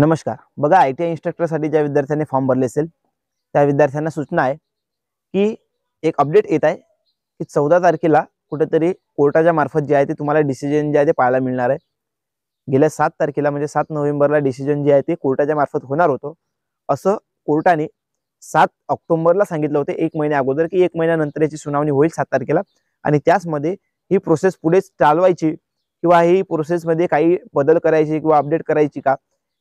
नमस्कार बघा I T I इन्स्ट्रक्टरसाठी ज्या विद्यार्थ्यांनी फॉर्म भरले असेल त्या विद्यार्थ्यांना सूचना आहे की एक अपडेट येत आहे की चौदा तारखेला कुठेतरी कोर्टाच्या मार्फत जे आहे ते तुम्हाला डिसिजन जे आहे ते पाहायला मिळणार आहे गेल्या सात तारखेला म्हणजे सात नोव्हेंबरला डिसिजन जे आहे ते कोर्टाच्या मार्फत होणार होतं असं कोर्टाने सात ऑक्टोबरला सांगितलं होतं एक महिन्या अगोदर की एक महिन्यानंतर याची सुनावणी होईल सात तारखेला आणि त्याचमध्ये ही प्रोसेस पुढे चालवायची किंवा ही प्रोसेसमध्ये काही बदल करायची किंवा अपडेट करायची का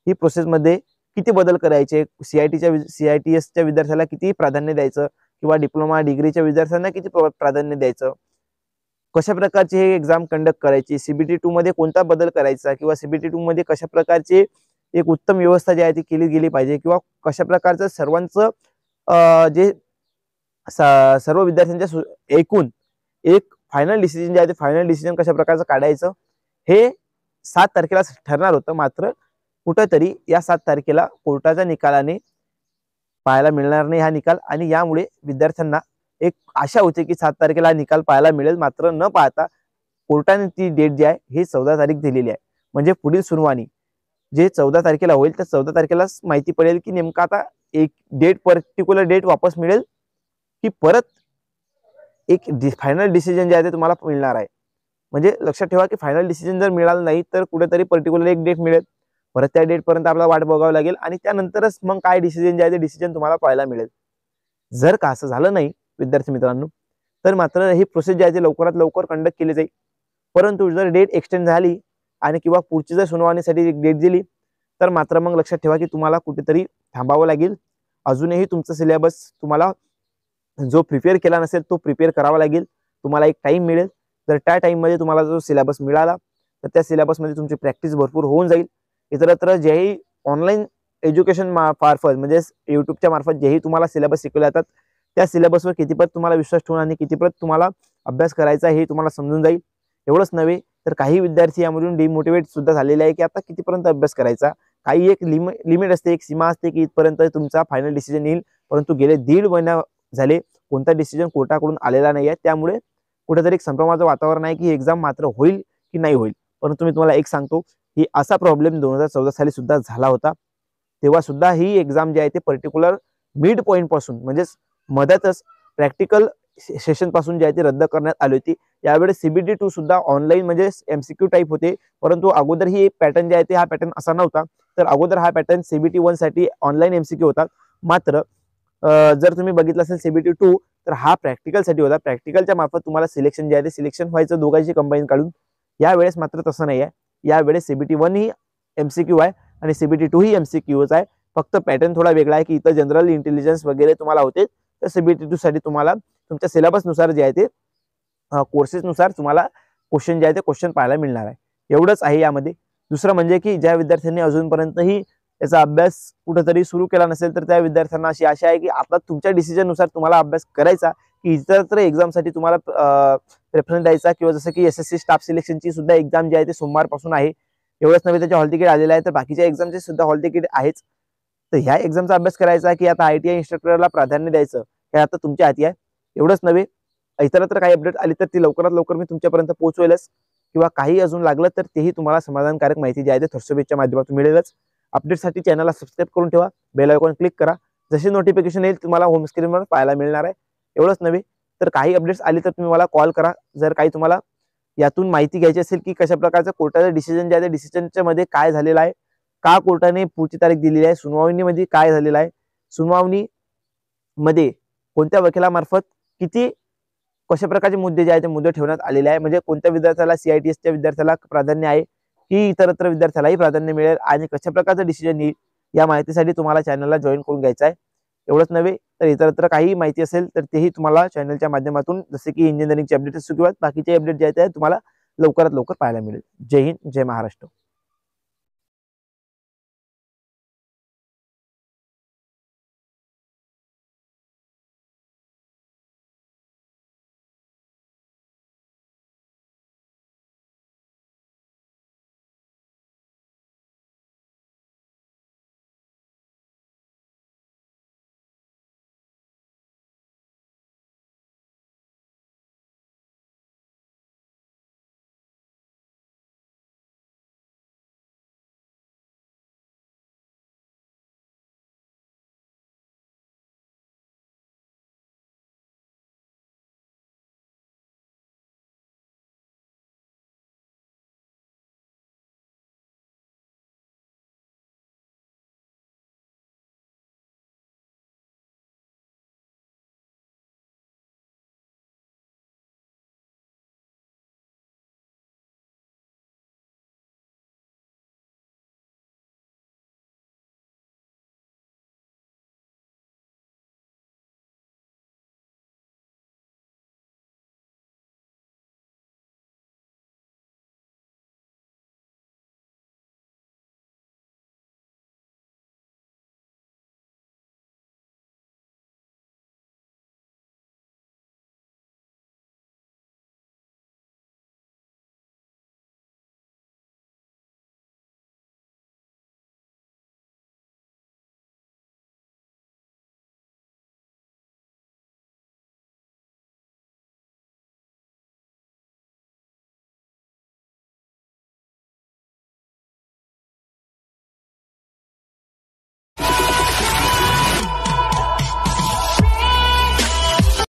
ही प्रोसेसमध्ये किती बदल करायचे सीआयटीच्या टी एसच्या विद्यार्थ्याला किती प्राधान्य द्यायचं किंवा डिप्लोमा डिग्रीच्या विद्यार्थ्यांना किती प्राधान्य द्यायचं कशा प्रकारची हे एक्झाम कंडक्ट करायची सीबीटी टू मध्ये कोणता बदल करायचा किंवा सीबीटी टू मध्ये कशा प्रकारची एक उत्तम व्यवस्था जी आहे ती केली गेली पाहिजे किंवा कशा प्रकारचं सर्वांचं जे सर्व विद्यार्थ्यांच्या एकूण एक फायनल डिसिजन जे आहे ते फायनल डिसिजन कशा प्रकारचं काढायचं हे सात तारखेला ठरणार होतं मात्र कुठंतरी या सात तारखेला कोर्टाच्या निकालाने पाहायला मिळणार नाही हा निकाल आणि यामुळे विद्यार्थ्यांना एक आशा होते की सात तारखेला हा निकाल पाहायला मिळेल मात्र न पाहता कोर्टाने ती डेट जी आहे ही चौदा तारीख दिलेली आहे म्हणजे पुढील सुनवाणी जे चौदा तारखेला होईल तर चौदा तारखेलाच माहिती पडेल की नेमका आता एक डेट पर्टिक्युलर डेट वापस मिळेल की परत एक फायनल डिसिजन जे आहे ते तुम्हाला मिळणार आहे म्हणजे लक्षात ठेवा की फायनल डिसिजन जर मिळालं नाही तर कुठेतरी पर्टिक्युलर एक डेट मिळेल परत त्या डेटपर्यंत आपल्याला वाट बघावी लागेल आणि त्यानंतरच मग काय डिसिजन जे आहे ते डिसिजन तुम्हाला पाहायला मिळेल जर का असं झालं नाही विद्यार्थी मित्रांनो तर मात्र ही प्रोसेस जी आहे ती लवकरात लवकर कंडक्ट केली जाईल परंतु जर डेट एक्सटेंड झाली आणि किंवा पुढची जर सुनावणीसाठी डेट दिली तर मात्र मग लक्षात ठेवा की तुम्हाला कुठेतरी थांबावं लागेल अजूनही तुमचा सिलेबस तुम्हाला जो प्रिपेअर केला नसेल तो प्रिपेअर करावा लागेल तुम्हाला एक टाईम मिळेल तर त्या टाईममध्ये तुम्हाला जो सिलेबस मिळाला तर त्या सिलेबसमध्ये तुमची प्रॅक्टिस भरपूर होऊन जाईल इतरत्र जेही ऑनलाईन एज्युकेशन मार्फत म्हणजे युट्यूबच्या मार्फत जेही तुम्हाला सिलेबस शिकवले जातात त्या सिलेबसवर कितीपत तुम्हाला विश्वास ठेवून आणि कितीपत तुम्हाला अभ्यास करायचा हे तुम्हाला समजून जाईल एवढंच नव्हे तर काही विद्यार्थी यामधून डिमोटिवेट सुद्धा झालेले आहे की आता कितीपर्यंत अभ्यास करायचा काही एक लिम लिमिट असते एक सीमा असते की इथपर्यंत तुमचा फायनल डिसिजन येईल परंतु गेले दीड महिना झाले कोणता डिसिजन कोर्टाकडून आलेला नाही आहे त्यामुळे कुठेतरी एक संभ्रमाचं वातावरण आहे की एक्झाम मात्र होईल की नाही होईल परंतु मी तुम्हाला एक सांगतो ही असा प्रॉब्लेम दोन हजार चौदा साली सुद्धा झाला होता तेव्हा सुद्धा ही एक्झाम जी आहे ते पर्टिक्युलर मिड पॉईंट पासून म्हणजेच मध्यातच प्रॅक्टिकल सेशन पासून जी आहे ती रद्द करण्यात आली होती यावेळेस सीबीडी टू सुद्धा ऑनलाईन म्हणजे एमसीक्यू टाईप होते परंतु अगोदर ही पॅटर्न जे आहे ते हा पॅटर्न असा नव्हता तर अगोदर हा पॅटर्न सीबीटी वन साठी ऑनलाईन एमसीक्यू होता मात्र जर तुम्ही बघितलं असेल सीबीटी टू तर हा प्रॅक्टिकलसाठी होता प्रॅक्टिकलच्या मार्फत तुम्हाला सिलेक्शन जे आहे ते सिलेक्शन व्हायचं दोघांची कंबाईन काढून यावेळेस मात्र तसं नाही आहे यावेळेस सीबीटी वन ही क्यू आहे आणि सीबीटी टू ही एमसीक्यूच आहे फक्त पॅटर्न थोडा वेगळा आहे की इथं जनरल इंटेलिजन्स वगैरे तुम्हाला होते तर सीबीटी टू साठी तुम्हाला तुमच्या सिलेबसनुसार जे आहे ते कोर्सेसनुसार तुम्हाला क्वेश्चन जे आहे ते क्वेश्चन पाहायला मिळणार आहे एवढंच आहे यामध्ये दुसरं म्हणजे की ज्या विद्यार्थ्यांनी अजूनपर्यंतही याचा अभ्यास कुठंतरी सुरू केला नसेल तर त्या विद्यार्थ्यांना अशी आशा आहे की आता तुमच्या डिसिजननुसार तुम्हाला अभ्यास करायचा इतर तर एक्झामसाठी तुम्हाला प्रेफरन्स द्यायचा किंवा जसं की एस सी स्टाफ सिलेक्शनची सुद्धा एक्झाम जी आहे ते सोमवारपासून आहे एवढंच नव्हे त्याचे हॉल तिकीट आलेलं आहे तर बाकीच्या एक्झामचे सुद्धा हॉल तिकीट आहेच तर ह्या एक्झामचा अभ्यास करायचा की आता आयटीआय टी इन्स्ट्रक्टरला प्राधान्य द्यायचं हे आता तुमच्या हाती आहे एवढंच नव्हे इतरत्र काही अपडेट आली तर ती लवकरात लवकर मी तुमच्यापर्यंत पोहोचवेलच किंवा काही अजून लागलं तर तेही तुम्हाला समाधानकारक माहिती जी आहे ते माध्यमातून मिळेलच अपडेटसाठी चॅनलला सबस्क्राईब करून ठेवा बेल आयकॉन क्लिक करा जसे नोटिफिकेशन येईल तुम्हाला होम स्क्रीनवर पाहायला मिळणार आहे एवढंच नव्हे तर काही अपडेट्स आले तर तुम्ही मला कॉल करा जर काही तुम्हाला यातून माहिती घ्यायची असेल की कशा प्रकारचं कोर्टाचं डिसिजन जे आहे त्या डिसिजनच्या मध्ये काय झालेलं आहे का कोर्टाने पुढची तारीख दिलेली आहे सुनावणीमध्ये काय झालेलं आहे सुनावणी मध्ये कोणत्या वकिलामार्फत किती कशा प्रकारचे मुद्दे जे आहेत ते मुद्दे ठेवण्यात आलेले आहे म्हणजे कोणत्या विद्यार्थ्याला सीआयटीएसच्या विद्यार्थ्याला प्राधान्य आहे की इतरत्र विद्यार्थ्यालाही प्राधान्य मिळेल आणि कशा प्रकारचं डिसिजन येईल या माहितीसाठी तुम्हाला चॅनलला जॉईन करून घ्यायचं आहे एवढंच नव्हे तर इतरत्र काही माहिती असेल तर तेही तुम्हाला चॅनलच्या माध्यमातून जसे की इंजिनिअरिंगचे अपडेट असू किंवा बाकीचे अपडेट जे आहेत तुम्हाला लवकरात लवकर पाहायला मिळेल जय हिंद जय महाराष्ट्र